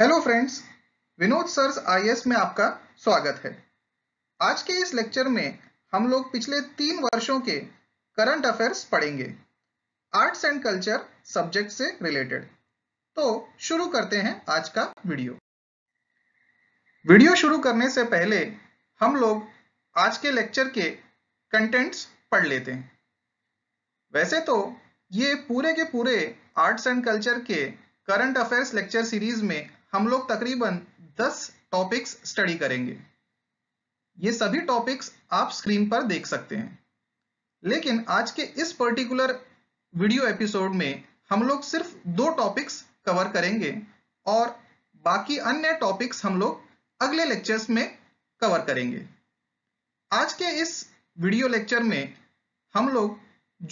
Hello friends Vinod sir's IAS में आपका स्वागत है आज के इस लेक्चर में हम लोग पिछले तीन वर्षों के करंट अफेयर्स पढ़ेंगे आर्ट्स एंड कल्चर सब्जेक्ट से रिलेटेड तो शुरू करते हैं आज का वीडियो वीडियो शुरू करने से पहले हम लोग आज के लेक्चर के कंटेंट्स पढ़ लेते हैं वैसे तो ये पूरे के पूरे आर्ट्स एंड कल्चर के करंट अफेयर्स लेक्चर सीरीज में हम लोग तकरीबन 10 टॉपिक्स स्टडी करेंगे ये सभी टॉपिक्स आप स्क्रीन पर देख सकते हैं लेकिन आज के इस पर्टिकुलर वीडियो एपिसोड में हम लोग सिर्फ दो टॉपिक्स कवर करेंगे और बाकी अन्य टॉपिक्स हम लोग अगले लेक्चर्स में कवर करेंगे आज के इस वीडियो लेक्चर में हम लोग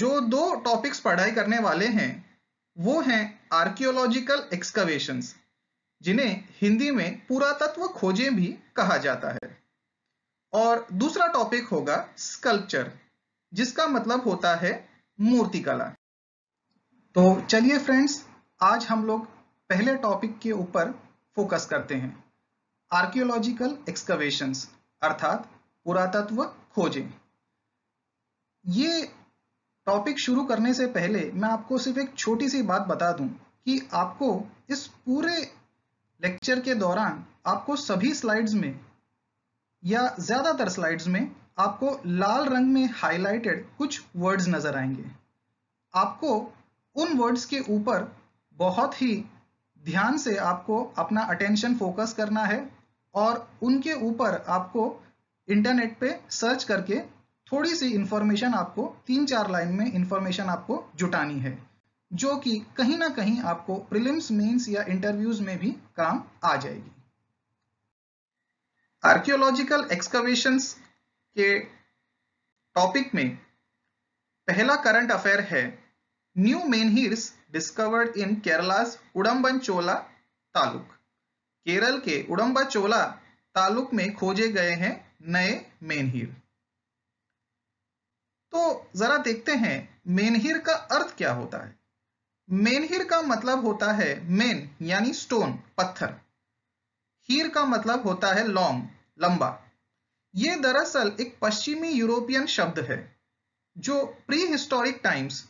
जो दो टॉपिक्स पढ़ाई करने वाले हैं वो हैं आर्कियोलॉजिकल एक्सकवेशंस जिन्हें हिंदी में पुरातत्व खोजें भी कहा जाता है और दूसरा टॉपिक होगा स्कल्पचर जिसका मतलब होता है मूर्तिकला तो चलिए फ्रेंड्स आज हम लोग पहले टॉपिक के ऊपर फोकस करते हैं आर्कियोलॉजिकल एक्सकवेशंस अर्थात पुरातत्व खोजें ये टॉपिक शुरू करने से पहले मैं आपको सिर्फ एक छोटी सी बात बता दूं कि आपको इस पूरे लेक्चर के दौरान आपको सभी स्लाइड्स में या ज़्यादातर स्लाइड्स में आपको लाल रंग में हाइलाइटेड कुछ वर्ड्स नज़र आएंगे आपको उन वर्ड्स के ऊपर बहुत ही ध्यान से आपको अपना अटेंशन फोकस करना है और उनके ऊपर आपको इंटरनेट पे सर्च करके थोड़ी सी इंफॉर्मेशन आपको तीन चार लाइन में इंफॉर्मेशन आपको जुटानी है जो कि कहीं ना कहीं आपको प्रिलिम्स मेंस या इंटरव्यूज में भी काम आ जाएगी आर्कियोलॉजिकल एक्सकवेशन के टॉपिक में पहला करंट अफेयर है new hirs discovered in Kerala's Chola taluk Kerala के चोला तालुक में खोजे गए हैं नए मेनहीर तो जरा देखते हैं मेनहीर का अर्थ क्या होता है मेन हीर का मतलब होता है मेन यानी स्टोन पत्थर हीर का मतलब होता है लॉन्ग लंबा ये दरअसल एक पश्चिमी यूरोपियन शब्द है जो प्री हिस्टोरिक टाइम्स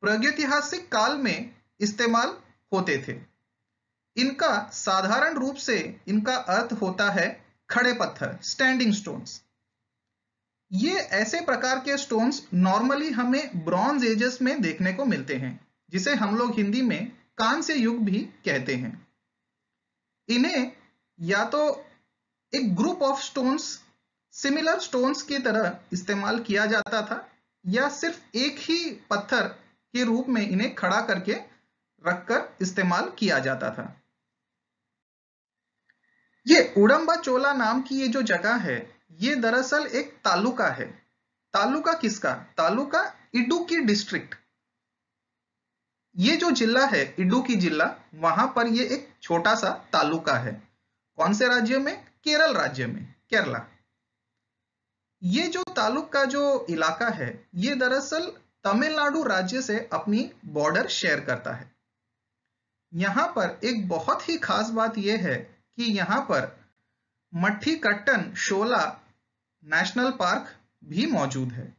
प्रागैतिहासिक काल में इस्तेमाल होते थे इनका साधारण रूप से इनका अर्थ होता है खड़े पत्थर स्टैंडिंग स्टोन्स ये ऐसे प्रकार के स्टोन्स नॉर्मली हमें ब्रॉन्ज एजेस में देखने को मिलते हैं जिसे हम लोग हिंदी में कांस्य युग भी कहते हैं इन्हें या तो एक group of stones similar stones की तरह इस्तेमाल किया जाता था या सिर्फ एक ही पत्थर के रूप में इन्हें खड़ा करके रखकर इस्तेमाल किया जाता था ये उड़म्बा चोला नाम की ये जो जगह है ये दरअसल एक तालुका है तालुका किसका तालुका इडुकी डिस्ट्रिक्ट ये जो जिला है इडुकी जिला वहां पर ये एक छोटा सा तालुका है कौन से राज्य में केरल राज्य में केरला ये जो तालुक का जो इलाका है ये दरअसल तमिलनाडु राज्य से अपनी बॉर्डर शेयर करता है यहां पर एक बहुत ही खास बात यह है कि यहां पर Mathikettan Shola national park भी मौजूद है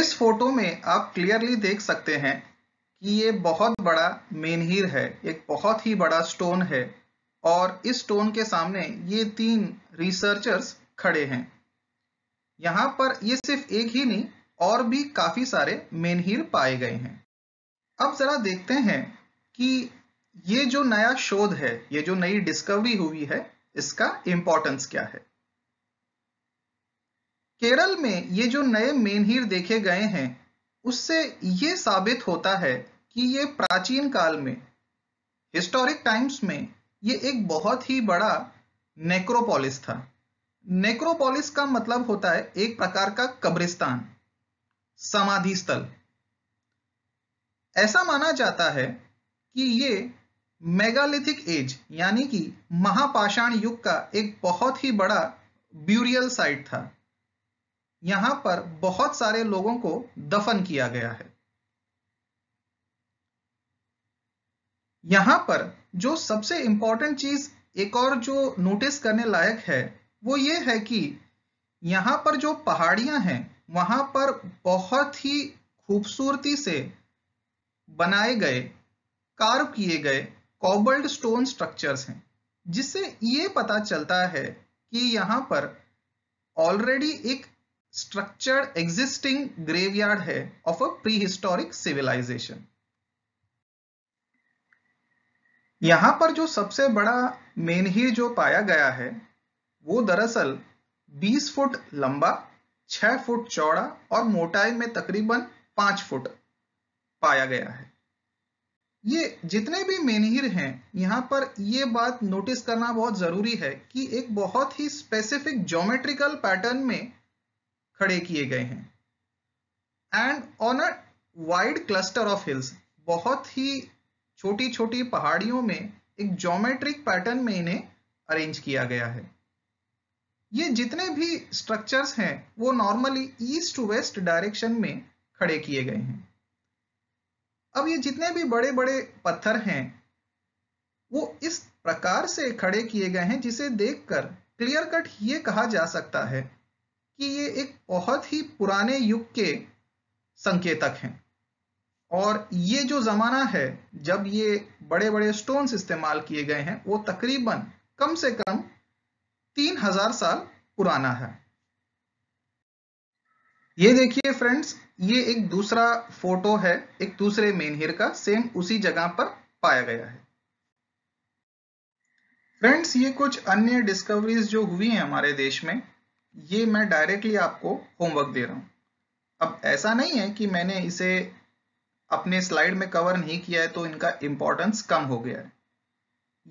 इस फोटो में आप क्लियरली देख सकते हैं कि ये बहुत बड़ा मेनहीर है एक बहुत ही बड़ा स्टोन है और इस स्टोन के सामने ये तीन रिसर्चर्स खड़े हैं यहाँ पर ये सिर्फ एक ही नहीं और भी काफी सारे मेनहीर पाए गए हैं अब जरा देखते हैं कि ये जो नया शोध है ये जो नई डिस्कवरी हुई है इसका इम्पोर्टेंस क्या है केरल में ये जो नए मेनहीर देखे गए हैं उससे ये साबित होता है कि ये प्राचीन काल में हिस्टोरिक टाइम्स में ये एक बहुत ही बड़ा नेक्रोपोलिस था नेक्रोपोलिस का मतलब होता है एक प्रकार का कब्रिस्तान समाधि स्थल ऐसा माना जाता है कि ये मेगालिथिक एज यानी कि महापाषाण युग का एक बहुत ही बड़ा ब्यूरियल साइट था यहां पर बहुत सारे लोगों को दफन किया गया है यहां पर जो सबसे इंपॉर्टेंट चीज एक और जो नोटिस करने लायक है वो ये है कि यहां पर जो पहाड़ियां हैं वहां पर बहुत ही खूबसूरती से बनाए गए कार्व किए गए कॉबल्ड स्टोन स्ट्रक्चर्स हैं जिससे ये पता चलता है कि यहां पर ऑलरेडी एक स्ट्रक्चर्ड एग्जिस्टिंग ग्रेवयार्ड है of a prehistoric civilization यहां पर जो सबसे बड़ा ही जो पाया गया है वो दरअसल 20 फुट लंबा 6 फुट चौड़ा और मोटाई में तकरीबन 5 फुट पाया गया है ये जितने भी मेनहिर हैं यहां पर ये बात नोटिस करना बहुत ज़रूरी है कि एक बहुत ही स्पेसिफिक ज्योमेट्रिकल पैटर्न में खड़े किए गए हैं and on a wide cluster of hills बहुत ही छोटी छोटी पहाड़ियों में एक ज्योमेट्रिक पैटर्न में इन्हें अरेंज किया गया है ये जितने भी स्ट्रक्चर्स हैं वो normally east to west direction में खड़े किए गए हैं अब ये जितने भी बड़े बड़े पत्थर हैं वो इस प्रकार से खड़े किए गए हैं जिसे देखकर क्लियर कट ये कहा जा सकता है कि ये एक बहुत ही पुराने युग के संकेतक हैं और ये जो ज़माना है जब ये बड़े बड़े स्टोन्स इस्तेमाल किए गए हैं वो तकरीबन कम से कम तीन हजार साल पुराना है ये देखिए फ्रेंड्स ये एक दूसरा फोटो है एक दूसरे मेनहिर का सेम उसी जगह पर पाया गया है फ्रेंड्स ये कुछ अन्य डिस्कवरीज जो हुई हैं हमारे देश में ये मैं डायरेक्टली आपको होमवर्क दे रहा हूं अब ऐसा नहीं है कि मैंने इसे अपने स्लाइड में कवर नहीं किया है तो इनका इंपॉर्टेंस कम हो गया है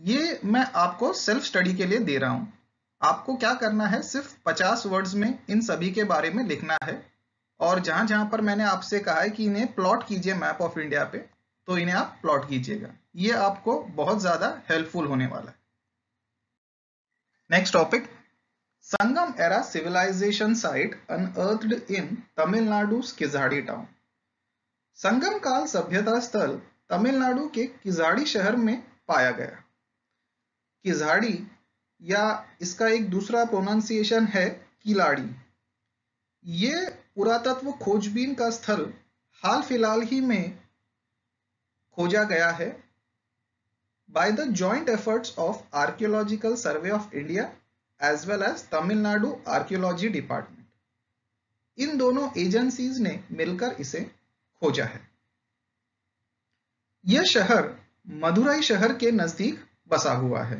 ये मैं आपको सेल्फ स्टडी के लिए दे रहा हूं आपको क्या करना है सिर्फ 50 वर्ड्स में इन सभी के बारे में लिखना है और जहां जहां पर मैंने आपसे कहा है कि इन्हें प्लॉट कीजिए मैप ऑफ इंडिया पे तो इन्हें आप प्लॉट कीजिएगा ये आपको बहुत ज्यादा हेल्पफुल होने वाला है next topic Sangam era civilization site unearthed in Tamil Nadu Nadu's town Sangam काल सभ्यता स्थल तमिलनाडु के किजाड़ी शहर में पाया गया किजाड़ी या इसका एक दूसरा प्रोनाउंसिएशन है किलाड़ी ये पुरातत्व खोजबीन का स्थल हाल फिलहाल ही में खोजा गया है by the joint efforts of archaeological survey of India as well as Tamil Nadu archaeology department इन दोनों एजेंसीज ने मिलकर इसे खोजा है यह शहर मधुराई शहर के नजदीक बसा हुआ है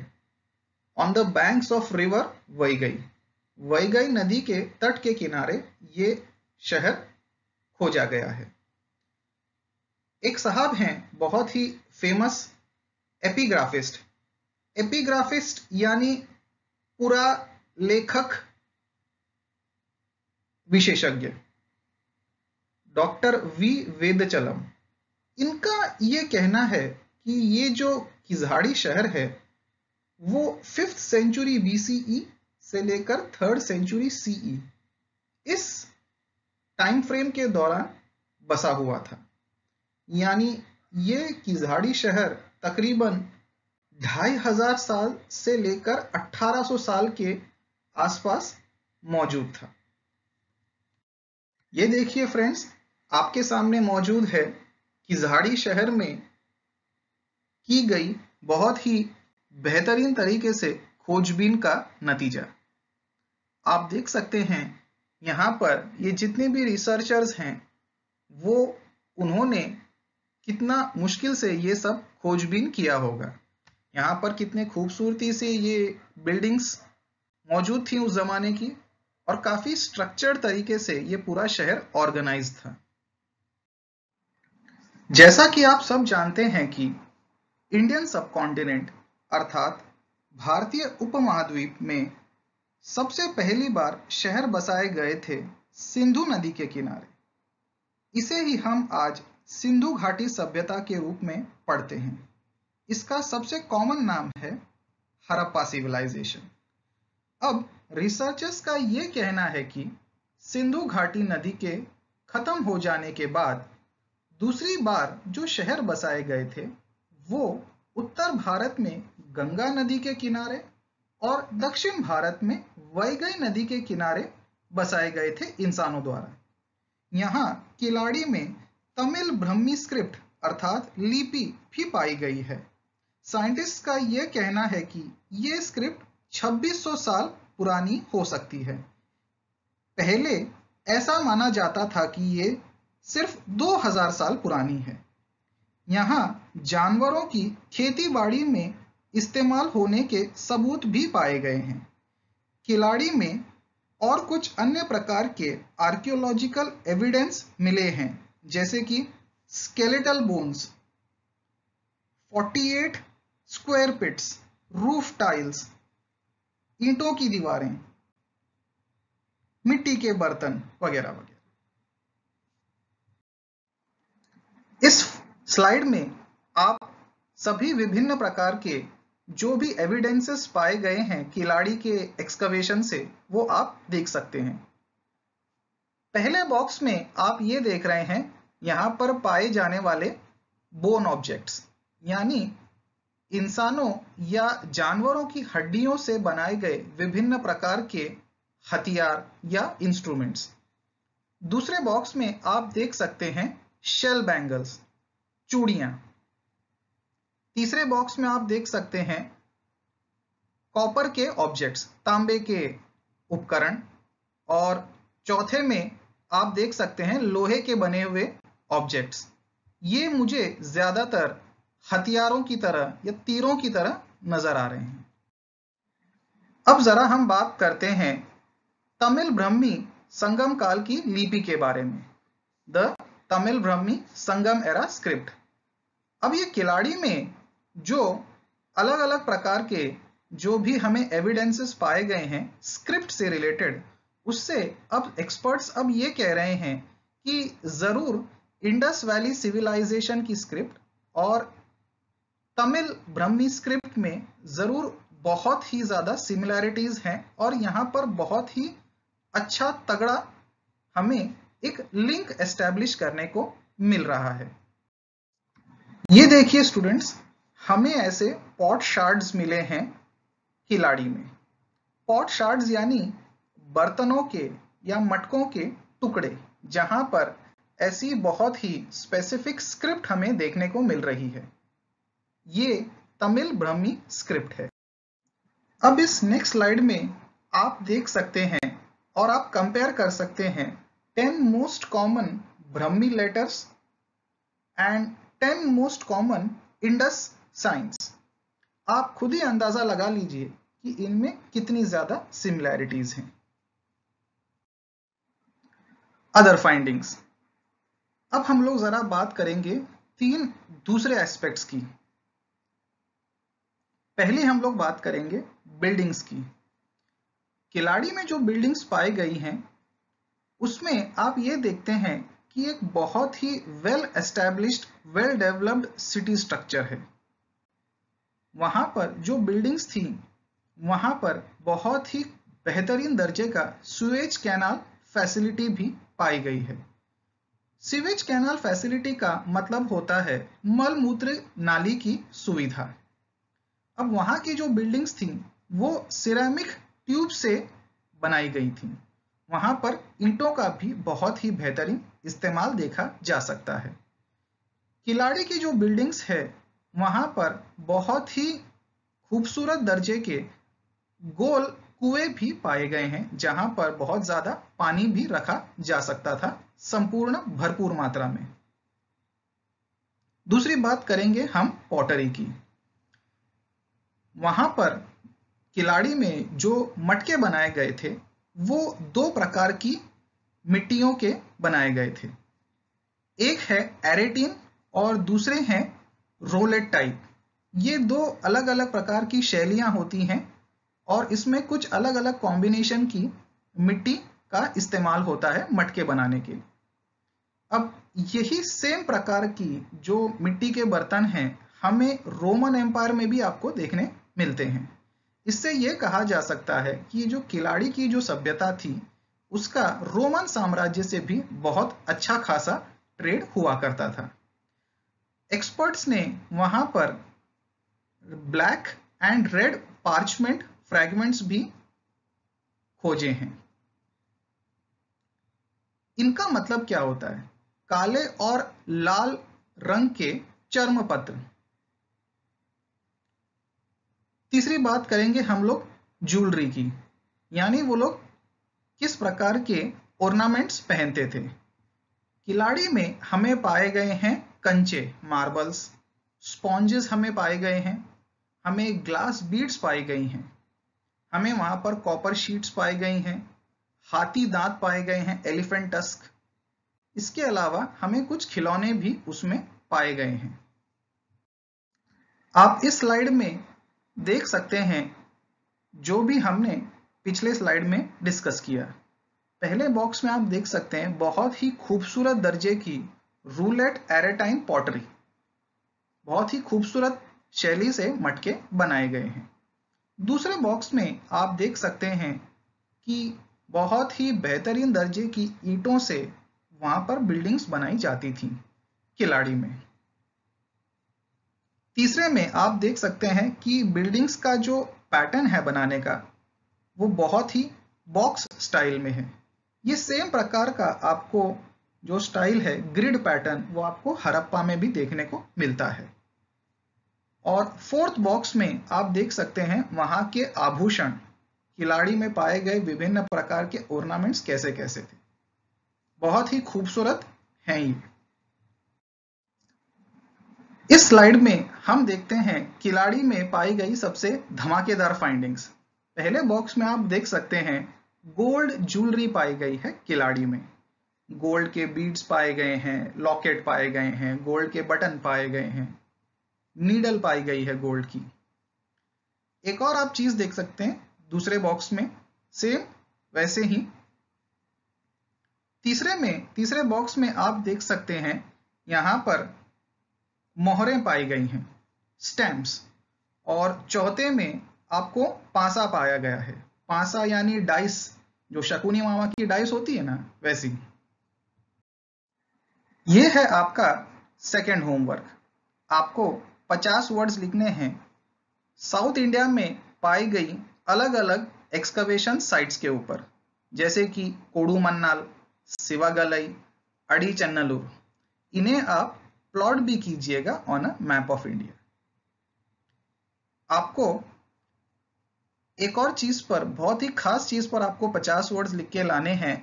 on the banks of river Vaigai Vaigai नदी के तट के किनारे ये शहर खोजा गया है एक साहब हैं बहुत ही फेमस एपिग्राफिस्ट एपिग्राफिस्ट यानी पूरा लेखक विशेषज्ञ डॉक्टर वी वेदचलम इनका ये कहना है कि ये जो किझाड़ी शहर है वो फिफ्थ सेंचुरी बीसीई से लेकर थर्ड सेंचुरी सीई इस टाइम फ्रेम के दौरान बसा हुआ था यानी ये किजहाड़ी शहर तकरीबन ढाई हजार साल से लेकर 1800 साल के आसपास मौजूद था ये देखिए फ्रेंड्स आपके सामने मौजूद है कि झाड़ी शहर में की गई बहुत ही बेहतरीन तरीके से खोजबीन का नतीजा आप देख सकते हैं यहाँ पर ये जितने भी रिसर्चर्स हैं वो उन्होंने कितना मुश्किल से ये सब खोजबीन किया होगा यहाँ पर कितने खूबसूरती से ये बिल्डिंग्स मौजूद थी उस जमाने की और काफी स्ट्रक्चर्ड तरीके से ये पूरा शहर ऑर्गेनाइज था जैसा कि आप सब जानते हैं कि इंडियन सब कॉन्टिनेंट अर्थात भारतीय उपमहाद्वीप में सबसे पहली बार शहर बसाए गए थे सिंधु नदी के किनारे इसे ही हम आज सिंधु घाटी सभ्यता के रूप में पढ़ते हैं इसका सबसे कॉमन नाम है हरप्पा सिविलाइजेशन अब रिसर्चर्स का ये कहना है कि सिंधु घाटी नदी के खत्म हो जाने के बाद दूसरी बार जो शहर बसाए गए थे वो उत्तर भारत में गंगा नदी के किनारे और दक्षिण भारत में वैगई नदी के किनारे बसाए गए थे इंसानों द्वारा यहाँ किलाड़ी में तमिल ब्रह्मी स्क्रिप्ट अर्थात लिपि भी पाई गई है साइंटिस्ट का यह कहना है कि यह स्क्रिप्ट 2600 साल पुरानी हो सकती है पहले ऐसा माना जाता था कि यह सिर्फ 2000 साल पुरानी है यहां जानवरों की खेती बाड़ी में इस्तेमाल होने के सबूत भी पाए गए हैं किलाड़ी में और कुछ अन्य प्रकार के आर्कियोलॉजिकल एविडेंस मिले हैं जैसे कि skeletal bones 48 square pits roof tiles ईंटों की दीवारें मिट्टी के बर्तन वगैरह वगैरह इस स्लाइड में आप सभी विभिन्न प्रकार के जो भी एविडेंसेस पाए गए हैं किलाड़ी के एक्सकवेशन से वो आप देख सकते हैं पहले बॉक्स में आप ये देख रहे हैं यहां पर पाए जाने वाले बोन ऑब्जेक्ट्स यानी इंसानों या जानवरों की हड्डियों से बनाए गए विभिन्न प्रकार के हथियार या इंस्ट्रूमेंट्स दूसरे बॉक्स में आप देख सकते हैं शेल बैंगल्स चूड़ियां तीसरे बॉक्स में आप देख सकते हैं कॉपर के ऑब्जेक्ट्स तांबे के उपकरण और चौथे में आप देख सकते हैं लोहे के बने हुए ऑब्जेक्ट्स ये मुझे ज़्यादातर हथियारों की तरह या तीरों की तरह नजर आ रहे हैं अब जरा हम बात करते हैं तमिल ब्रह्मी संगम काल की लिपि के बारे में द तमिल ब्रह्मी संगम एरा स्क्रिप्ट अब ये किलाड़ी में जो अलग अलग प्रकार के जो भी हमें एविडेंसेस पाए गए हैं स्क्रिप्ट से रिलेटेड उससे अब एक्सपर्ट्स अब ये कह रहे हैं कि ज़रूर इंडस वैली सिविलाइजेशन की स्क्रिप्ट और तमिल ब्रह्मी स्क्रिप्ट में जरूर बहुत ही ज्यादा सिमिलैरिटीज हैं और यहाँ पर बहुत ही अच्छा तगड़ा हमें एक लिंक एस्टेब्लिश करने को मिल रहा है ये देखिए स्टूडेंट्स हमें ऐसे पॉट शार्ड्स मिले हैं खिलाड़ी में पॉट शार्ड्स यानी बर्तनों के या मटकों के टुकड़े जहां पर ऐसी बहुत ही स्पेसिफिक स्क्रिप्ट हमें देखने को मिल रही है ये तमिल ब्राह्मी स्क्रिप्ट है अब इस नेक्स्ट स्लाइड में आप देख सकते हैं और आप कंपेयर कर सकते हैं 10 most common Brahmi letters and 10 most common Indus signs आप खुद ही अंदाजा लगा लीजिए कि इनमें कितनी ज्यादा सिमिलैरिटीज हैं अदर फाइंडिंग्स अब हम लोग जरा बात करेंगे तीन दूसरे एस्पेक्ट्स की पहले हम लोग बात करेंगे बिल्डिंग्स की किलाड़ी में जो बिल्डिंग्स पाई गई हैं उसमें आप ये देखते हैं कि एक बहुत ही well established well developed city structure है वहां पर जो बिल्डिंग्स थी वहां पर बहुत ही बेहतरीन दर्जे का सुएज कैनाल फैसिलिटी भी पाई गई है सीवेज कैनाल फैसिलिटी का मतलब होता है मलमूत्र नाली की सुविधा अब वहां की जो बिल्डिंग्स थी वो सिरेमिक ट्यूब से बनाई गई थी वहां पर ईंटों का भी बहुत ही बेहतरीन इस्तेमाल देखा जा सकता है किलाड़ी की जो बिल्डिंग्स है वहां पर बहुत ही खूबसूरत दर्जे के गोल कुएं भी पाए गए हैं जहां पर बहुत ज्यादा पानी भी रखा जा सकता था संपूर्ण भरपूर मात्रा में दूसरी बात करेंगे हम पॉटरी की वहां पर किलाड़ी में जो मटके बनाए गए थे वो दो प्रकार की मिट्टियों के बनाए गए थे एक है एरेटिन और दूसरे हैं रोलेट टाइप ये दो अलग अलग प्रकार की शैलियां होती हैं और इसमें कुछ अलग अलग कॉम्बिनेशन की मिट्टी का इस्तेमाल होता है मटके बनाने के लिए अब यही सेम प्रकार की जो मिट्टी के बर्तन हैं हमें रोमन एम्पायर में भी आपको देखने मिलते हैं इससे ये कहा जा सकता है कि जो खिलाड़ी की जो सभ्यता थी उसका रोमन साम्राज्य से भी बहुत अच्छा खासा ट्रेड हुआ करता था एक्सपर्ट्स ने वहां पर black and red parchment fragments भी खोजे हैं इनका मतलब क्या होता है काले और लाल रंग के चर्म पत्र तीसरी बात करेंगे हम लोग ज्वेलरी की यानी वो लोग किस प्रकार के ऑर्नामेंट्स पहनते थे किलाड़ी में हमें पाए गए हैं कंचे मार्बल्स स्पॉन्जेस हमें पाए गए हैं हमें ग्लास बीड्स पाई गई हैं हमें वहां पर कॉपर शीट्स पाई गई हैं हाथी दांत पाए गए हैं एलिफेंट टस्क इसके अलावा हमें कुछ खिलौने भी उसमें पाए गए हैं आप इस स्लाइड में देख सकते हैं जो भी हमने पिछले स्लाइड में डिस्कस किया पहले बॉक्स में आप देख सकते हैं बहुत ही खूबसूरत दर्जे की रूलेट एरेटाइन पॉटरी बहुत ही खूबसूरत शैली से मटके बनाए गए हैं दूसरे बॉक्स में आप देख सकते हैं कि बहुत ही बेहतरीन दर्जे की ईंटों से वहां पर बिल्डिंग्स बनाई जाती थी किलाड़ी में तीसरे में आप देख सकते हैं कि बिल्डिंग्स का जो पैटर्न है बनाने का वो बहुत ही बॉक्स स्टाइल में है ये सेम प्रकार का आपको जो स्टाइल है ग्रिड पैटर्न वो आपको हरप्पा में भी देखने को मिलता है और फोर्थ बॉक्स में आप देख सकते हैं वहां के आभूषण खिलाड़ी में पाए गए विभिन्न प्रकार के ऑर्नामेंट्स कैसे कैसे थे बहुत ही खूबसूरत हैं ये इस स्लाइड में हम देखते हैं किलाड़ी में पाई गई सबसे धमाकेदार फाइंडिंग्स पहले बॉक्स में आप देख सकते हैं गोल्ड ज्वेलरी पाई गई है किलाड़ी में गोल्ड के बीड्स पाए गए हैं लॉकेट पाए गए हैं गोल्ड के बटन पाए गए हैं नीडल पाई गई है गोल्ड की एक और आप चीज देख सकते हैं दूसरे बॉक्स में सेम वैसे ही तीसरे में तीसरे बॉक्स में आप देख सकते हैं यहां पर मोहरें पाई गई हैं स्टैम्प्स और चौथे में आपको पासा पाया गया है पासा यानी डाइस जो शकुनी मामा की डाइस होती है ना वैसी ये है आपका सेकेंड होमवर्क आपको 50 वर्ड्स लिखने हैं साउथ इंडिया में पाई गई अलग अलग एक्सकवेशन साइट्स के ऊपर जैसे कि कोडूमन्नाल सिवागलई अडी चन्नलूर इन्हें आप प्लॉट भी कीजिएगा on a map of India आपको एक और चीज पर बहुत ही खास चीज पर आपको 50 वर्ड्स लिख के लाने हैं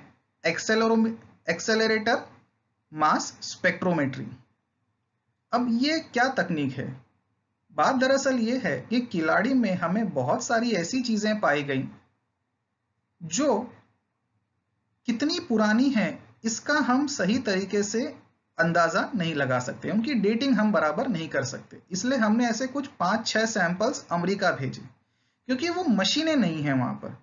एक्सेलरेटर मास स्पेक्ट्रोमेट्री अब ये क्या तकनीक है बात दरअसल ये है कि किलाड़ी में हमें बहुत सारी ऐसी चीजें पाई गई जो कितनी पुरानी है इसका हम सही तरीके से अंदाजा नहीं लगा सकते उनकी डेटिंग हम बराबर नहीं कर सकते इसलिए हमने ऐसे कुछ पांच छह सैंपल्स अमेरिका भेजे क्योंकि वो मशीनें नहीं है वहां पर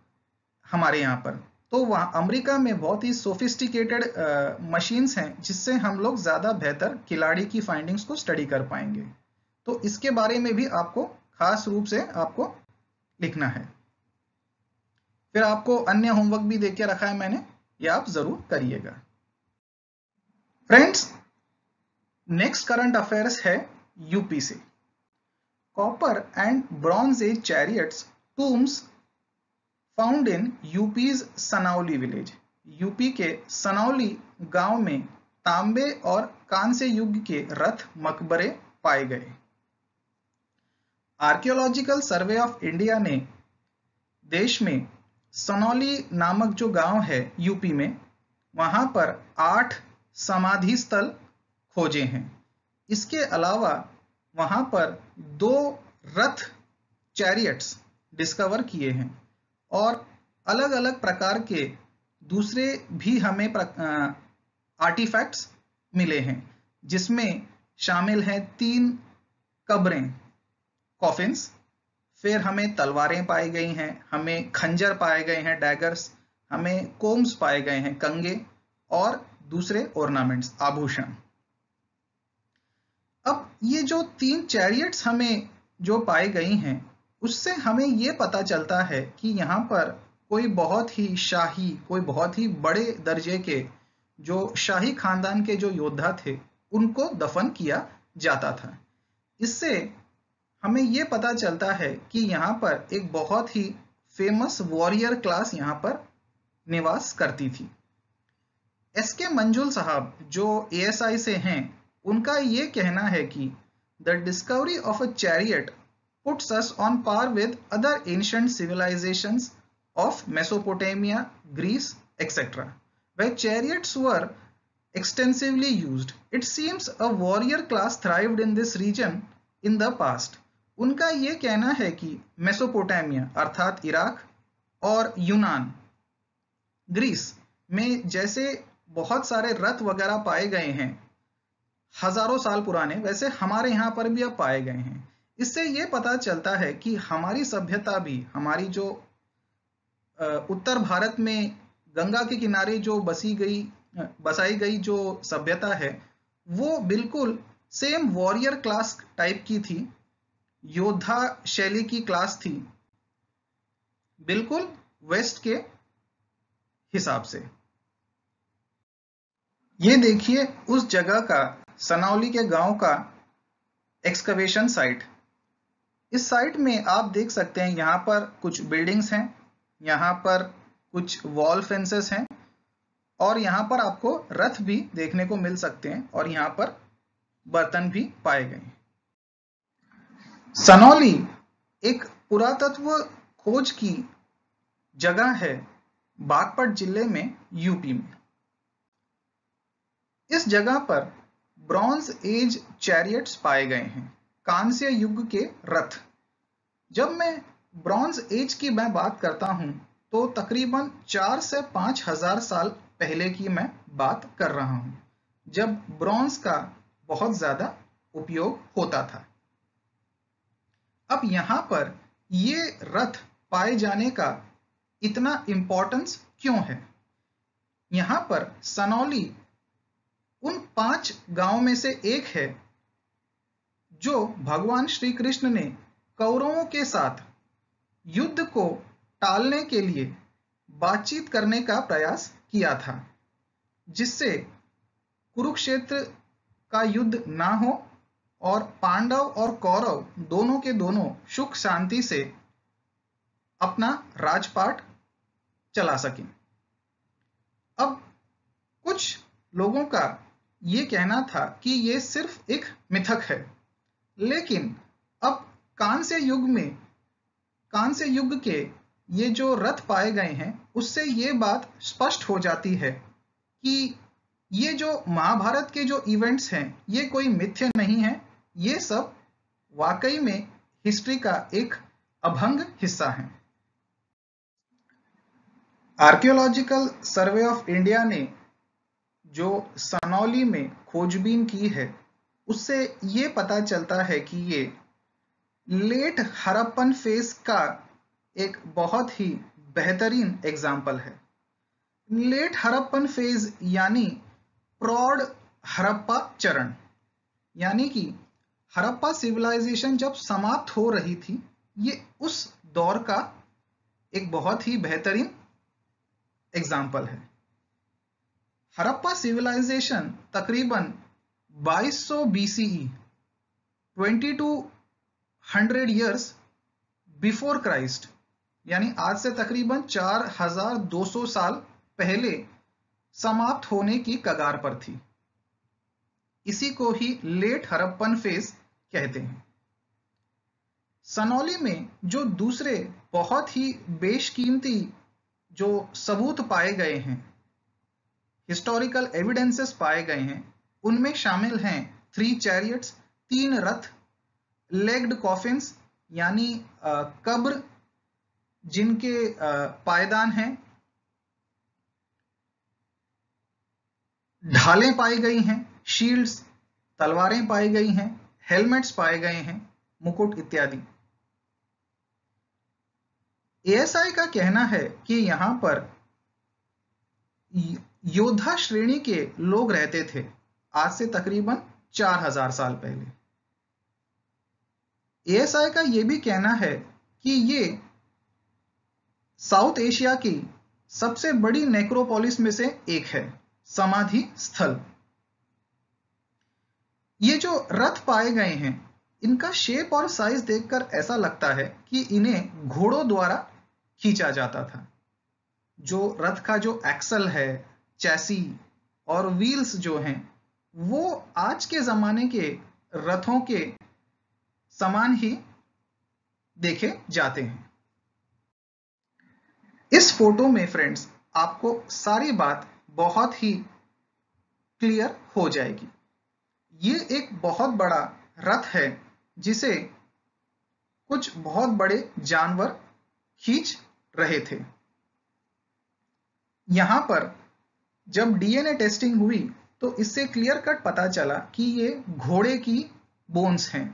हमारे यहाँ पर तो वहां अमेरिका में बहुत ही सोफिस्टिकेटेड मशीन्स हैं जिससे हम लोग ज़्यादा बेहतर खिलाड़ी की फाइंडिंग्स को स्टडी कर पाएंगे तो इसके बारे में भी आपको खास रूप से आपको लिखना है फिर आपको अन्य होमवर्क भी के रखा है मैंने ये आप ज़रूर करिएगा फ्रेंड्स नेक्स्ट करंट अफेयर्स है यूपी से copper and bronze age chariots tombs found in UP's Sanauli village UP के सनावली गांव में तांबे और कांस्य युग के रथ मकबरे पाए गए आर्कियोलॉजिकल सर्वे ऑफ इंडिया ने देश में सनौली नामक जो गांव है यूपी में वहां पर आठ समाधि स्थल खोजे हैं इसके अलावा वहाँ पर दो रथ चैरियट्स डिस्कवर किए हैं और अलग अलग प्रकार के दूसरे भी हमें आर्टिफैक्ट्स मिले हैं जिसमें शामिल हैं तीन कब्रें कॉफिन्स फिर हमें तलवारें पाई गई हैं हमें खंजर पाए गए हैं डैगर्स हमें कोम्स पाए गए हैं कंगे और दूसरे ऑर्नामेंट्स आभूषण अब ये जो तीन चैरियट्स हमें जो पाए गई हैं उससे हमें ये पता चलता है कि यहाँ पर कोई बहुत ही शाही कोई बहुत ही बड़े दर्जे के जो शाही खानदान के जो योद्धा थे उनको दफन किया जाता था इससे हमें ये पता चलता है कि यहाँ पर एक बहुत ही फेमस वॉरियर क्लास यहाँ पर निवास करती थी एस के मंजुल साहब जो एएसआई से हैं उनका ये कहना है कि the discovery of a chariot puts us on par with other ancient civilization of Mesopotamia Greece etcetera वे chariots were extensively use it seems a warrior class thrived in this region in the past उनका ये कहना है कि Mesopotamia अर्थात Iraq और यूनान Greece में जैसे बहुत सारे रथ वगैरह पाए गए हैं हजारों साल पुराने वैसे हमारे यहाँ पर भी अब पाए गए हैं इससे ये पता चलता है कि हमारी सभ्यता भी हमारी जो उत्तर भारत में गंगा के किनारे जो बसी गई बसाई गई जो सभ्यता है वो बिल्कुल सेम वॉरियर क्लास टाइप की थी योद्धा शैली की क्लास थी बिल्कुल वेस्ट के हिसाब से ये देखिए उस जगह का सनावली के गांव का एक्सकवेशन साइट इस साइट में आप देख सकते हैं यहाँ पर कुछ बिल्डिंग्स हैं यहाँ पर कुछ वॉल फेंसेस हैं और यहाँ पर आपको रथ भी देखने को मिल सकते हैं और यहाँ पर बर्तन भी पाए गए सनौली एक पुरातत्व खोज की जगह है बागपत जिले में यूपी में इस जगह पर ब्रॉन्ज एज चैरियट्स पाए गए हैं कांस्य युग के रथ जब मैं ब्रॉन्ज एज की मैं बात करता हूं तो तकरीबन चार से पांच हजार साल पहले की मैं बात कर रहा हूं जब ब्रॉन्ज का बहुत ज़्यादा उपयोग होता था अब यहां पर ये रथ पाए जाने का इतना इंपॉर्टेंस क्यों है यहां पर सनौली उन पांच गांव में से एक है जो भगवान श्री कृष्ण ने कौरवों के साथ युद्ध को टालने के लिए बातचीत करने का प्रयास किया था जिससे कुरुक्षेत्र का युद्ध ना हो और पांडव और कौरव दोनों के दोनों सुख शांति से अपना राजपाट चला सकें अब कुछ लोगों का ये कहना था कि ये सिर्फ एक मिथक है लेकिन अब कांस्य युग में कांस्य युग के ये जो रथ पाए गए हैं उससे ये बात स्पष्ट हो जाती है कि ये जो महाभारत के जो इवेंट्स हैं ये कोई मिथ्य नहीं है ये सब वाकई में हिस्ट्री का एक अभंग हिस्सा है आर्कियोलॉजिकल सर्वे ऑफ इंडिया ने जो सनौली में खोजबीन की है उससे ये पता चलता है कि ये लेट हरप्पन फेस का एक बहुत ही बेहतरीन एग्जाम्पल है लेट हरप्पन फेज यानी प्रॉड हरप्पा चरण यानी कि हरप्पा सिविलाइजेशन जब समाप्त हो रही थी ये उस दौर का एक बहुत ही बेहतरीन एग्जाम्पल है हरप्पा सिविलाइजेशन तकरीबन 2200 BCE 2200 ईयर्स बिफोर क्राइस्ट यानी आज से तकरीबन 4200 साल पहले समाप्त होने की कगार पर थी इसी को ही लेट हरप्पन फेज कहते हैं सनौली में जो दूसरे बहुत ही बेशकीमती जो सबूत पाए गए हैं हिस्टोरिकल एविडेंसेस पाए गए हैं उनमें शामिल हैं थ्री चैरियट्स तीन रथ लेग्ड कॉफिन्स यानी कब्र जिनके पायदान हैं ढालें पाई गई हैं शील्ड्स तलवारें पाई गई हैं हेलमेट्स पाए गए हैं मुकुट इत्यादि एएसआई का कहना है कि यहां पर योद्धा श्रेणी के लोग रहते थे आज से तकरीबन 4000 साल पहले एएसआई का यह भी कहना है कि ये साउथ एशिया की सबसे बड़ी नेक्रोपोलिस में से एक है समाधि स्थल ये जो रथ पाए गए हैं इनका शेप और साइज देखकर ऐसा लगता है कि इन्हें घोड़ों द्वारा खींचा जाता था जो रथ का जो एक्सल है चैसी और व्हील्स जो हैं वो आज के ज़माने के रथों के समान ही देखे जाते हैं इस फोटो में फ्रेंड्स आपको सारी बात बहुत ही क्लियर हो जाएगी ये एक बहुत बड़ा रथ है जिसे कुछ बहुत बड़े जानवर खींच रहे थे यहां पर जब डीएनए टेस्टिंग हुई तो इससे क्लियर कट पता चला कि ये घोड़े की बोन्स हैं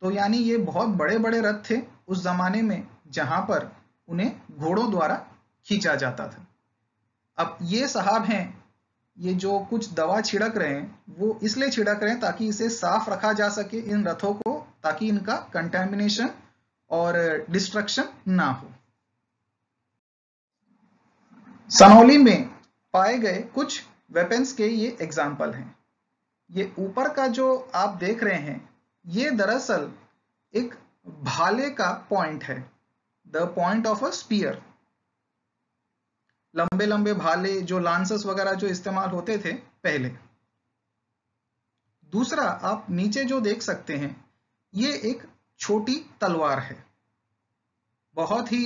तो यानी ये बहुत बड़े बड़े रथ थे उस जमाने में जहां पर उन्हें घोड़ों द्वारा खींचा जाता था अब ये साहब हैं ये जो कुछ दवा छिड़क रहे हैं वो इसलिए छिड़क रहे हैं ताकि इसे साफ रखा जा सके इन रथों को ताकि इनका कंटेमिनेशन और डिस्ट्रक्शन ना हो सनौली में पाए गए कुछ वेपन्स के ये एग्जाम्पल हैं ये ऊपर का जो आप देख रहे हैं ये दरअसल एक भाले का पॉइंट है the point of a spear लंबे लंबे भाले जो लांसस वगैरह जो इस्तेमाल होते थे पहले दूसरा आप नीचे जो देख सकते हैं ये एक छोटी तलवार है बहुत ही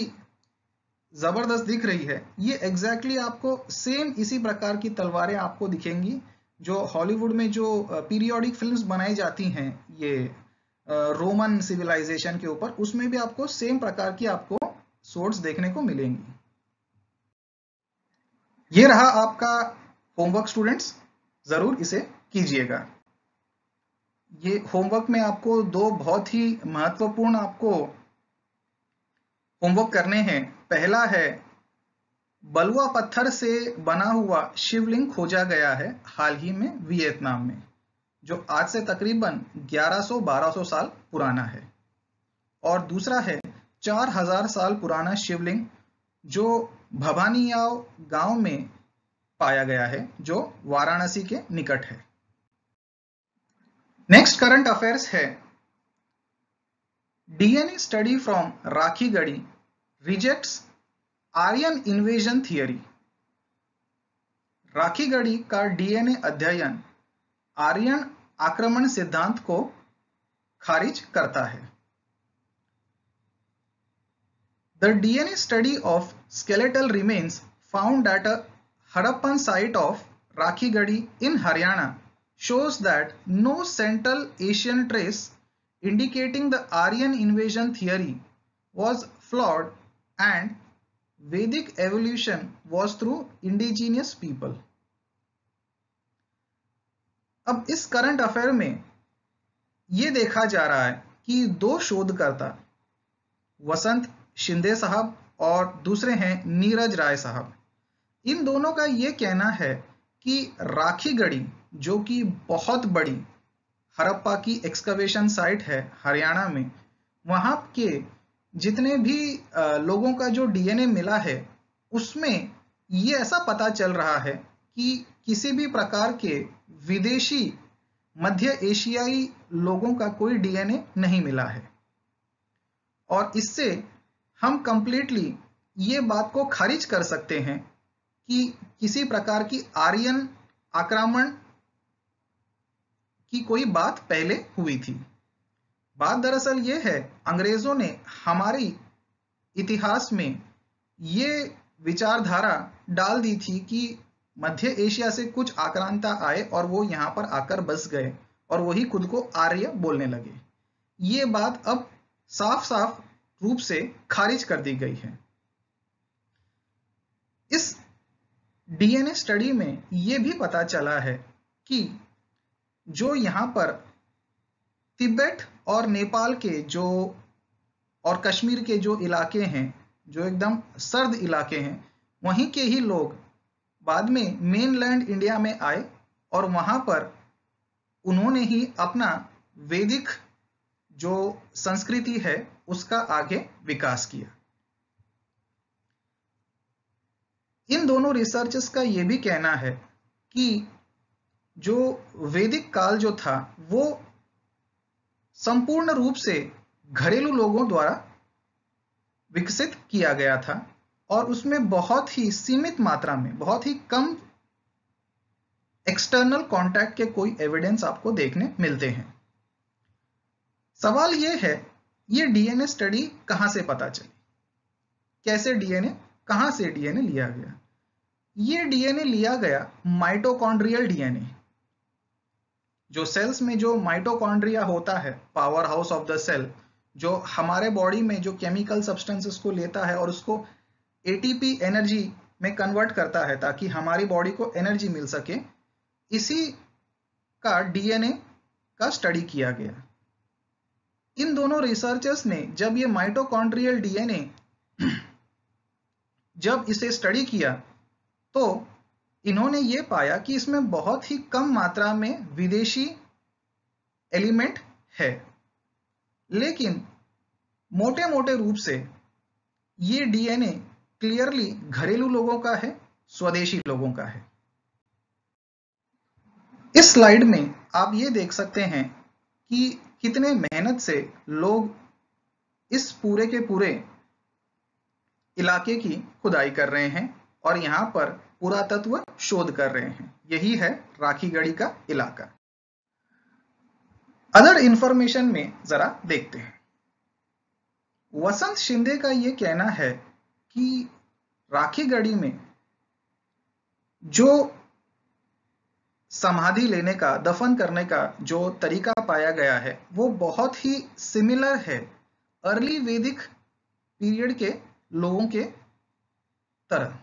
ज़बरदस्त दिख रही है ये एग्जैक्टली exactly आपको सेम इसी प्रकार की तलवारें आपको दिखेंगी जो हॉलीवुड में जो पीरियोडिक फिल्म्स बनाई जाती हैं ये रोमन सिविलाइजेशन के ऊपर उसमें भी आपको सेम प्रकार की आपको सोर्ट्स देखने को मिलेंगी ये रहा आपका होमवर्क स्टूडेंट्स ज़रूर इसे कीजिएगा ये होमवर्क में आपको दो बहुत ही महत्वपूर्ण आपको होमवर्क करने हैं पहला है बलुआ पत्थर से बना हुआ शिवलिंग खोजा गया है हाल ही में वियतनाम में जो आज से तकरीबन 1100-1200 साल पुराना है और दूसरा है 4000 साल पुराना शिवलिंग जो भवानियाव गांव में पाया गया है जो वाराणसी के निकट है नेक्स्ट करंट अफेयर्स है DNA study from Rakhi Gadi rejects Aryan invasion theory Garhi का डीएनए अध्ययन आर्यन आक्रमण सिद्धांत को खारिज करता है the DNA study of skeletal remains found at a Harappan site of Rakhigarhi in Haryana shows that no central Asian trace indicating the Aryan invasion theory was flawed and Vedic evolution was through indigenous people. अब इस current affair में ये देखा जा रहा है कि दो शोधकर्ता वसंत शिंदे साहब और दूसरे हैं नीरज राय साहब इन दोनों का यह कहना है कि राखी गढ़ी जो कि बहुत बड़ी हरप्पा की एक्सकवेशन साइट है हरियाणा में वहां के जितने भी लोगों का जो डीएनए मिला है उसमें ये ऐसा पता चल रहा है कि किसी भी प्रकार के विदेशी मध्य एशियाई लोगों का कोई डीएनए नहीं मिला है और इससे हम कंप्लीटली ये बात को खारिज कर सकते हैं कि किसी प्रकार की आर्यन आक्रमण की कोई बात पहले हुई थी बात दरअसल ये है अंग्रेजों ने हमारी इतिहास में ये विचारधारा डाल दी थी कि मध्य एशिया से कुछ आक्रांता आए और वो यहाँ पर आकर बस गए और वही खुद को आर्य बोलने लगे ये बात अब साफ साफ रूप से खारिज कर दी गई है इस डीएनए स्टडी में यह भी पता चला है कि जो यहाँ पर तिब्बत और नेपाल के जो और कश्मीर के जो इलाके हैं जो एकदम सर्द इलाके हैं वहीं के ही लोग बाद में मेनलैंड इंडिया में आए और वहां पर उन्होंने ही अपना वैदिक जो संस्कृति है उसका आगे विकास किया इन दोनों रिसर्चेस का यह भी कहना है कि जो वैदिक काल जो था वो संपूर्ण रूप से घरेलू लोगों द्वारा विकसित किया गया था और उसमें बहुत ही सीमित मात्रा में बहुत ही कम एक्सटर्नल कॉन्टैक्ट के कोई एविडेंस आपको देखने मिलते हैं सवाल यह है ये डीएनए स्टडी कहां से पता चली कैसे डीएनए कहां से डीएनए लिया गया ये डीएनए लिया गया माइटोकॉन्ड्रियल डीएनए जो सेल्स में जो माइटोकॉन्ड्रिया होता है power house of the cell जो हमारे बॉडी में जो केमिकल सब्सटेंसेस को लेता है और उसको एटीपी एनर्जी में कन्वर्ट करता है ताकि हमारी बॉडी को एनर्जी मिल सके इसी का डीएनए का स्टडी किया गया इन दोनों रिसर्चर्स ने जब ये माइटोकॉन्ड्रियल डीएनए जब इसे स्टडी किया तो इन्होंने ये पाया कि इसमें बहुत ही कम मात्रा में विदेशी एलिमेंट है लेकिन मोटे मोटे रूप से ये डीएनए क्लियरली घरेलू लोगों का है स्वदेशी लोगों का है इस स्लाइड में आप ये देख सकते हैं कि कितने मेहनत से लोग इस पूरे के पूरे इलाके की खुदाई कर रहे हैं और यहां पर पुरातत्व शोध कर रहे हैं यही है राखीगढ़ी का इलाका अदर इंफॉर्मेशन में जरा देखते हैं वसंत शिंदे का यह कहना है कि राखीगढ़ी में जो समाधि लेने का दफन करने का जो तरीका पाया गया है वो बहुत ही सिमिलर है अर्ली वैदिक पीरियड के लोगों के तरह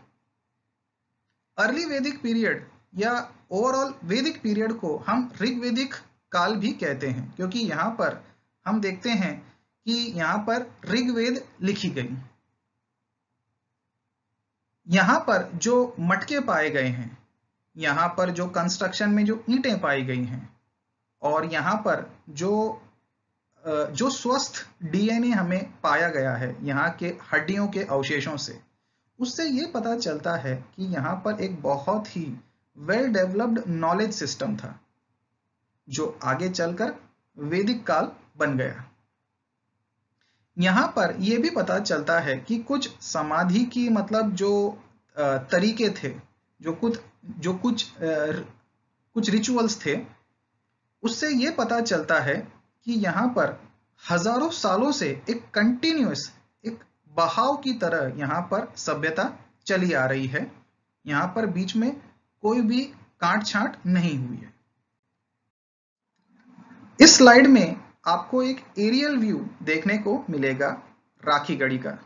अर्ली वैदिक पीरियड या ओवरऑल वैदिक पीरियड को हम ऋग्वेदिक काल भी कहते हैं क्योंकि यहाँ पर हम देखते हैं कि यहाँ पर ऋग्वेद लिखी गई यहाँ पर जो मटके पाए गए हैं यहाँ पर जो कंस्ट्रक्शन में जो ईंटें पाई गई हैं और यहाँ पर जो जो स्वस्थ डीएनए हमें पाया गया है यहाँ के हड्डियों के अवशेषों से उससे ये पता चलता है कि यहाँ पर एक बहुत ही वेल डेवलप्ड नॉलेज सिस्टम था जो आगे चलकर वैदिक काल बन गया यहाँ पर यह भी पता चलता है कि कुछ समाधि की मतलब जो तरीके थे जो कुछ जो कुछ कुछ रिचुअल्स थे उससे ये पता चलता है कि यहाँ पर हजारों सालों से एक कंटिन्यूस बहाव की तरह यहाँ पर सभ्यता चली आ रही है यहाँ पर बीच में कोई भी काट छाट नहीं हुई है इस स्लाइड में आपको एक एरियल व्यू देखने को मिलेगा राखी गढ़ी का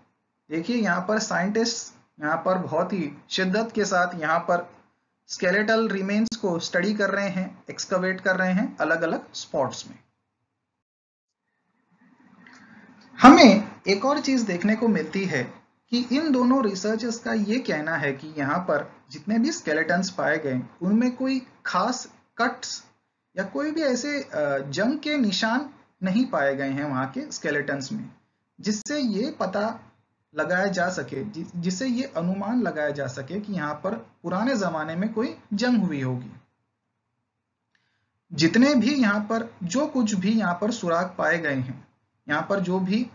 देखिए यहाँ पर साइंटिस्ट यहाँ पर बहुत ही शिद्दत के साथ यहाँ पर स्केलेटल रिमेन्स को स्टडी कर रहे हैं एक्सकवेट कर रहे हैं अलग अलग स्पॉट्स में हमें एक और चीज देखने को मिलती है कि इन दोनों रिसर्चर्स का ये कहना है कि यहाँ पर जितने भी स्केलेटन्स पाए गए उनमें कोई खास कट्स या कोई भी ऐसे जंग के निशान नहीं पाए गए हैं वहाँ के स्केलेटन्स में जिससे ये पता लगाया जा सके जिससे ये अनुमान लगाया जा सके कि यहाँ पर पुराने जमाने में कोई जंग हुई होगी जितने भी यहाँ पर जो कुछ भी यहाँ पर सुराग पाए गए हैं यहाँ पर जो भी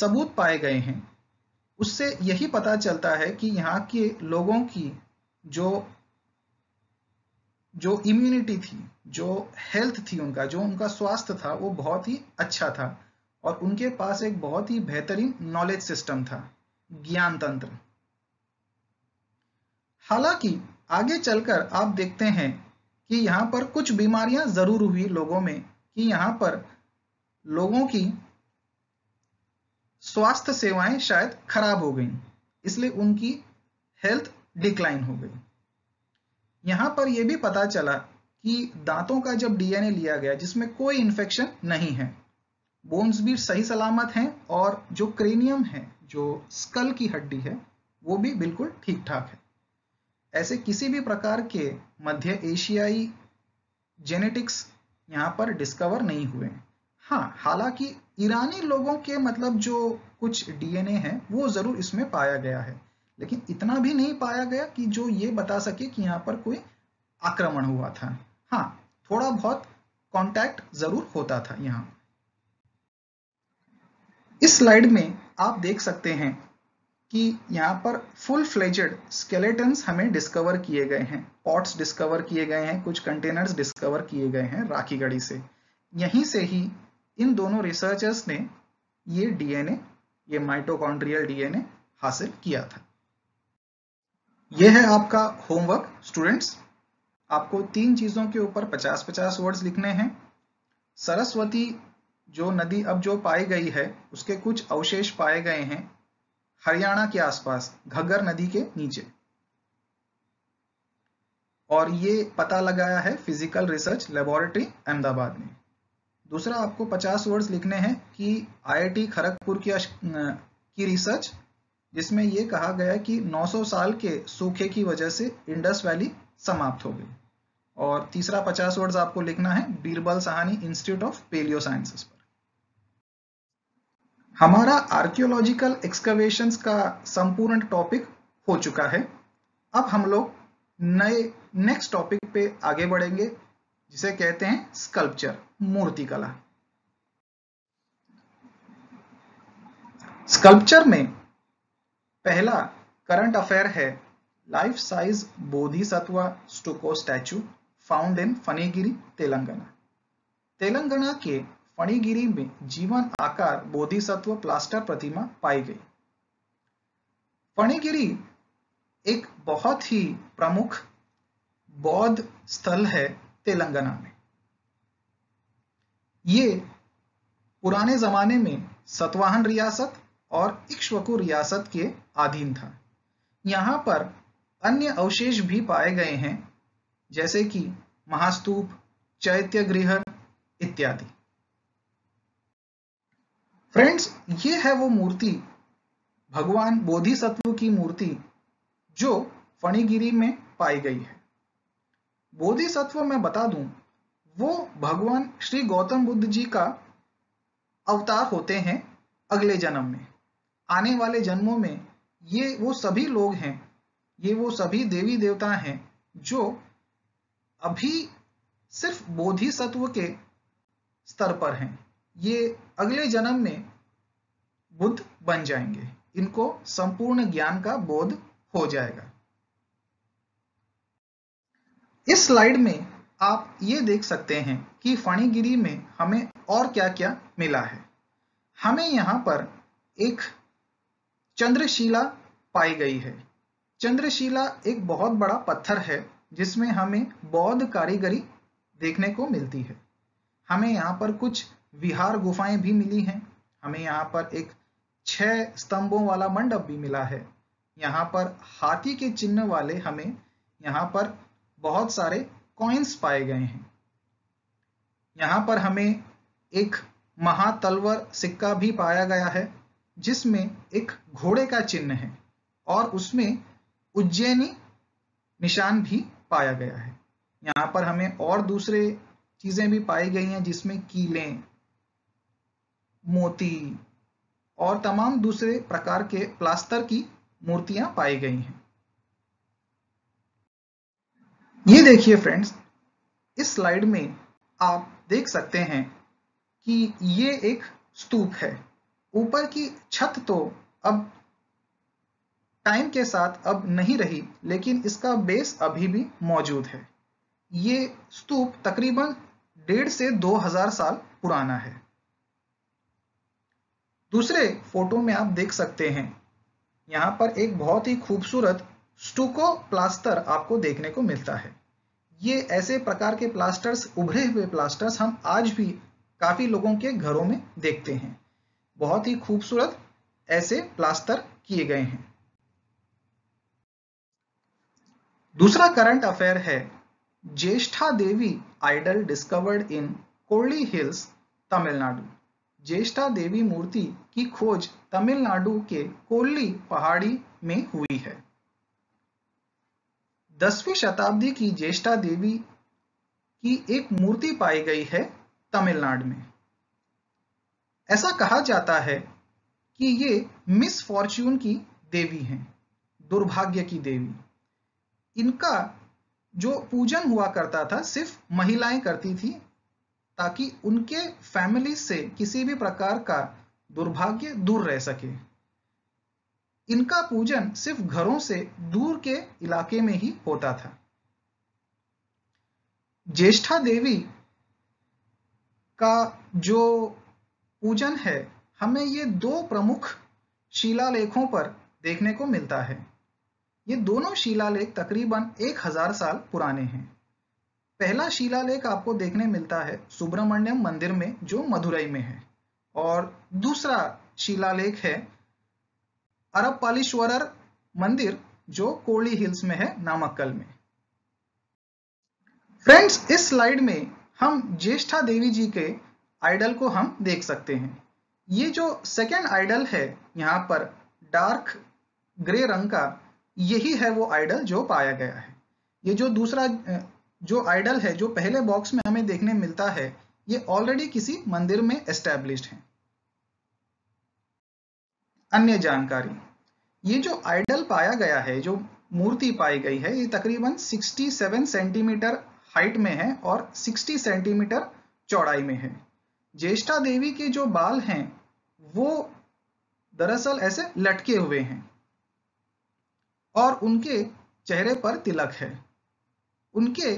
सबूत पाए गए हैं उससे यही पता चलता है कि यहाँ के लोगों की जो जो इम्यूनिटी थी जो हेल्थ थी उनका जो उनका स्वास्थ्य था वो बहुत ही अच्छा था और उनके पास एक बहुत ही बेहतरीन नॉलेज सिस्टम था ज्ञान तंत्र हालांकि आगे चलकर आप देखते हैं कि यहाँ पर कुछ बीमारियां जरूर हुई लोगों में कि यहाँ पर लोगों की स्वास्थ्य सेवाएं शायद खराब हो गई इसलिए उनकी हेल्थ डिक्लाइन हो गई यहां पर यह भी पता चला कि दांतों का जब डीएनए लिया गया जिसमें कोई इंफेक्शन नहीं है बोन्स भी सही सलामत हैं और जो क्रेनियम है जो स्कल की हड्डी है वो भी बिल्कुल ठीक ठाक है ऐसे किसी भी प्रकार के मध्य एशियाई जेनेटिक्स यहां पर डिस्कवर नहीं हुए हाँ हालांकि ईरानी लोगों के मतलब जो कुछ डीएनए है वो जरूर इसमें पाया गया है लेकिन इतना भी नहीं पाया गया कि जो ये बता सके कि यहाँ पर कोई आक्रमण हुआ था हाँ थोड़ा बहुत कांटेक्ट जरूर होता था यहाँ इस स्लाइड में आप देख सकते हैं कि यहाँ पर फुल फ्लेजेड स्केलेटन्स हमें डिस्कवर किए गए हैं पॉट्स डिस्कवर किए गए हैं कुछ कंटेनर्स डिस्कवर किए गए हैं गढ़ी से यहीं से ही इन दोनों रिसर्चर्स ने ये डीएनए ये माइटोकॉन्ड्रियल डीएनए हासिल किया था ये है आपका होमवर्क स्टूडेंट्स आपको तीन चीजों के ऊपर 50-50 वर्ड्स लिखने हैं सरस्वती जो नदी अब जो पाई गई है उसके कुछ अवशेष पाए गए हैं हरियाणा के आसपास घग्गर नदी के नीचे और ये पता लगाया है फिजिकल रिसर्च लेबोरेटरी अहमदाबाद में दूसरा आपको 50 वर्ड्स लिखने हैं कि आईआईटी खड़गपुर की की रिसर्च जिसमें ये कहा गया कि 900 साल के सूखे की वजह से इंडस वैली समाप्त हो गई और तीसरा 50 वर्ड्स आपको लिखना है Birbal Sahni institute of palaeo sciences पर हमारा आर्कियोलॉजिकल एक्सकवेशन का संपूर्ण टॉपिक हो चुका है अब हम लोग नए नेक्स्ट टॉपिक पे आगे बढ़ेंगे जिसे कहते हैं स्कल्पचर मूर्तिकला स्कल्पचर में पहला करंट अफेयर है life size Bodhisattva stucco statue found in Phanigiri Telangana Telangana के फणीगिरी में जीवन आकार बोधिसत्व प्लास्टर प्रतिमा पाई गई फणीगिरी एक बहुत ही प्रमुख बौद्ध स्थल है तेलंगाना में ये पुराने जमाने में सतवाहन रियासत और इक्ष्वकु रियासत के अधीन था यहां पर अन्य अवशेष भी पाए गए हैं जैसे कि महास्तूप चैत्य गृह इत्यादि फ्रेंड्स ये है वो मूर्ति भगवान बोधिसत्व की मूर्ति जो फणिगिरी में पाई गई है बोधिसत्व मैं बता दूं वो भगवान श्री गौतम बुद्ध जी का अवतार होते हैं अगले जन्म में आने वाले जन्मों में ये वो सभी लोग हैं ये वो सभी देवी देवता हैं जो अभी सिर्फ बोधिसत्व के स्तर पर हैं ये अगले जन्म में बुद्ध बन जाएंगे इनको संपूर्ण ज्ञान का बोध हो जाएगा इस स्लाइड में आप ये देख सकते हैं कि फणीगिरी में हमें और क्या क्या मिला है हमें यहाँ पर एक चंद्रशिला पाई गई है चंद्रशिला एक बहुत बड़ा पत्थर है जिसमें हमें बौद्ध कारीगरी देखने को मिलती है हमें यहाँ पर कुछ विहार गुफाएं भी मिली हैं हमें यहाँ पर एक छह स्तंभों वाला मंडप भी मिला है यहाँ पर हाथी के चिन्ह वाले हमें यहाँ पर बहुत सारे कॉइन्स पाए गए हैं यहाँ पर हमें एक महातलवर सिक्का भी पाया गया है जिसमें एक घोड़े का चिन्ह है और उसमें उज्जैनी निशान भी पाया गया है यहाँ पर हमें और दूसरे चीजें भी पाई गई हैं जिसमें कीलें मोती और तमाम दूसरे प्रकार के प्लास्टर की मूर्तियां पाई गई हैं ये देखिए फ्रेंड्स इस स्लाइड में आप देख सकते हैं कि ये एक स्तूप है ऊपर की छत तो अब टाइम के साथ अब नहीं रही लेकिन इसका बेस अभी भी मौजूद है ये स्तूप तकरीबन डेढ़ से दो हजार साल पुराना है दूसरे फोटो में आप देख सकते हैं यहाँ पर एक बहुत ही खूबसूरत स्टूको प्लास्टर आपको देखने को मिलता है ये ऐसे प्रकार के प्लास्टर्स उभरे हुए प्लास्टर्स हम आज भी काफ़ी लोगों के घरों में देखते हैं बहुत ही खूबसूरत ऐसे प्लास्टर किए गए हैं दूसरा करंट अफेयर है Jyeshtha Devi idol discovered in Kolli hills Tamil Nadu Jyeshtha Devi मूर्ति की खोज तमिलनाडु के कोल्ली पहाड़ी में हुई है दसवीं शताब्दी की ज्येष्ठा देवी की एक मूर्ति पाई गई है तमिलनाडु में ऐसा कहा जाता है कि ये मिस फॉर्च्यून की देवी हैं दुर्भाग्य की देवी इनका जो पूजन हुआ करता था सिर्फ महिलाएं करती थी ताकि उनके फैमिली से किसी भी प्रकार का दुर्भाग्य दूर रह सके इनका पूजन सिर्फ घरों से दूर के इलाके में ही होता था ज्येष्ठा देवी का जो पूजन है हमें ये दो प्रमुख शिलालेखों पर देखने को मिलता है ये दोनों शिलालेख तकरीबन एक हजार साल पुराने हैं पहला शिलालेख आपको देखने मिलता है सुब्रमण्यम मंदिर में जो मदुरई में है और दूसरा शिलालेख है अरब मंदिर जो कोली हिल्स में है नामक्कल में फ्रेंड्स इस स्लाइड में हम ज्येष्ठा देवी जी के आइडल को हम देख सकते हैं ये जो सेकेंड आइडल है यहाँ पर डार्क ग्रे रंग का यही है वो आइडल जो पाया गया है ये जो दूसरा जो आइडल है जो पहले बॉक्स में हमें देखने मिलता है ये ऑलरेडी किसी मंदिर में एस्टेब्लिश्ड है अन्य जानकारी ये जो आइडल पाया गया है जो मूर्ति पाई गई है ये तकरीबन 67 सेंटीमीटर हाइट में है और 60 सेंटीमीटर चौड़ाई में है ज्येष्ठा देवी के जो बाल हैं वो दरअसल ऐसे लटके हुए हैं और उनके चेहरे पर तिलक है उनके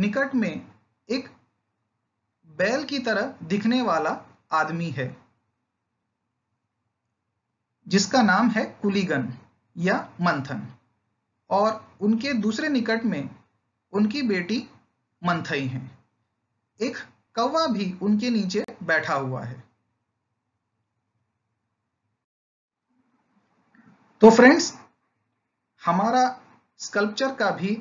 निकट में एक बैल की तरह दिखने वाला आदमी है जिसका नाम है कुलीगन या मंथन और उनके दूसरे निकट में उनकी बेटी मंथई है एक कौवा भी उनके नीचे बैठा हुआ है तो फ्रेंड्स हमारा स्कल्पचर का भी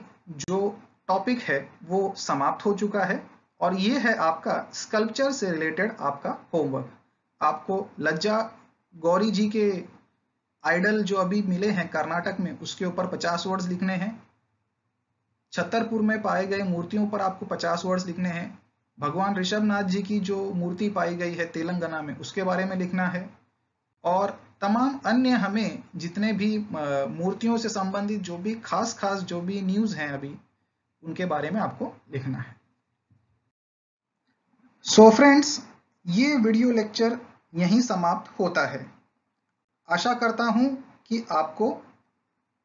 जो टॉपिक है वो समाप्त हो चुका है और ये है आपका स्कल्पचर से रिलेटेड आपका होमवर्क आपको लज्जा गौरी जी के आइडल जो अभी मिले हैं कर्नाटक में उसके ऊपर 50 वर्ड्स लिखने हैं छतरपुर में पाए गए मूर्तियों पर आपको 50 वर्ड्स लिखने हैं भगवान ऋषभनाथ जी की जो मूर्ति पाई गई है तेलंगाना में उसके बारे में लिखना है और तमाम अन्य हमें जितने भी मूर्तियों से संबंधित जो भी खास खास जो भी न्यूज हैं अभी उनके बारे में आपको लिखना है सो so फ्रेंड्स ये वीडियो लेक्चर यहीं समाप्त होता है आशा करता हूँ कि आपको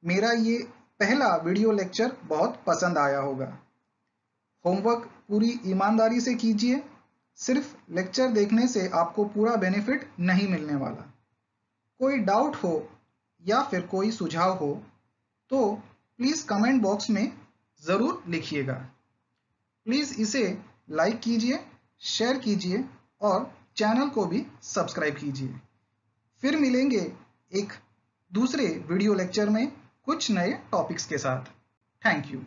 मेरा ये पहला वीडियो लेक्चर बहुत पसंद आया होगा होमवर्क पूरी ईमानदारी से कीजिए सिर्फ लेक्चर देखने से आपको पूरा बेनिफिट नहीं मिलने वाला कोई डाउट हो या फिर कोई सुझाव हो तो प्लीज़ कमेंट बॉक्स में ज़रूर लिखिएगा प्लीज़ इसे लाइक कीजिए शेयर कीजिए और चैनल को भी सब्सक्राइब कीजिए फिर मिलेंगे एक दूसरे वीडियो लेक्चर में कुछ नए टॉपिक्स के साथ थैंक यू